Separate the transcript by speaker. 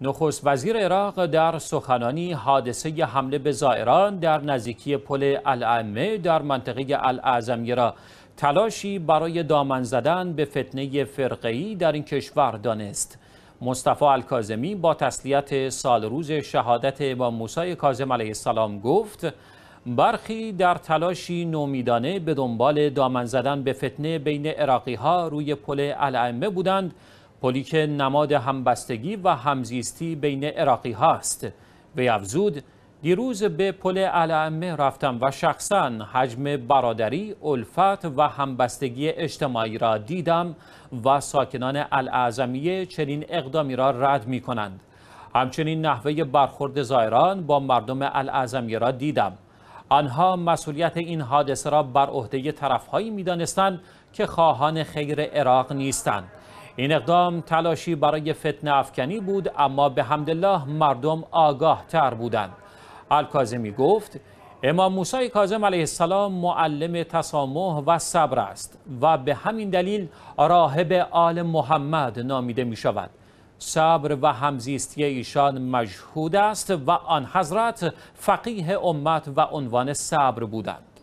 Speaker 1: نخست وزیر عراق در سخنانی حادثه حمله به زائران در نزدیکی پل العمه در منطقه الاعظمیه را تلاشی برای دامن زدن به فتنه ای در این کشور دانست. مصطفی الکاظمی با تسلیت سالروز شهادت امام موسی کاظم علیه السلام گفت برخی در تلاشی نومیدانه به دنبال دامن زدن به فتنه بین عراقی ها روی پل العمه بودند پلی که نماد همبستگی و همزیستی بین عراقی هاست به افزود دیروز به پل علامه رفتم و شخصا حجم برادری، الفت و همبستگی اجتماعی را دیدم و ساکنان الاعظمیه چنین اقدامی را رد می کنند. همچنین نحوه برخورد زائران با مردم الاعظمیه را دیدم. آنها مسئولیت این حادثه را بر عهده طرفهایی میدانستند که خواهان خیر عراق نیستند این اقدام تلاشی برای فتنه افکنی بود اما به همدلله مردم آگاه تر بودند الکازمی گفت امام موسی کاظم علیه السلام معلم تسامح و صبر است و به همین دلیل راهب آل محمد نامیده می شود صبر و همزیستی ایشان مشهود است و آن حضرت فقیه امت و عنوان صبر بودند